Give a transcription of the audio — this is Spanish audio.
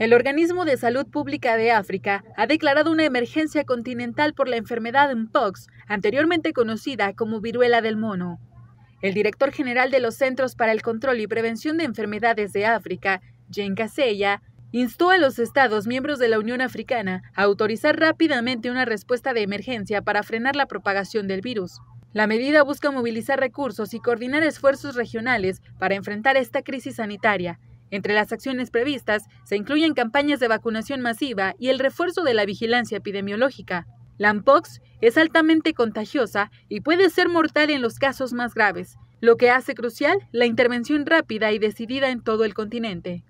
El Organismo de Salud Pública de África ha declarado una emergencia continental por la enfermedad Mpox, anteriormente conocida como viruela del mono. El director general de los Centros para el Control y Prevención de Enfermedades de África, Jen Casella, instó a los Estados miembros de la Unión Africana a autorizar rápidamente una respuesta de emergencia para frenar la propagación del virus. La medida busca movilizar recursos y coordinar esfuerzos regionales para enfrentar esta crisis sanitaria entre las acciones previstas se incluyen campañas de vacunación masiva y el refuerzo de la vigilancia epidemiológica. La Mpox es altamente contagiosa y puede ser mortal en los casos más graves, lo que hace crucial la intervención rápida y decidida en todo el continente.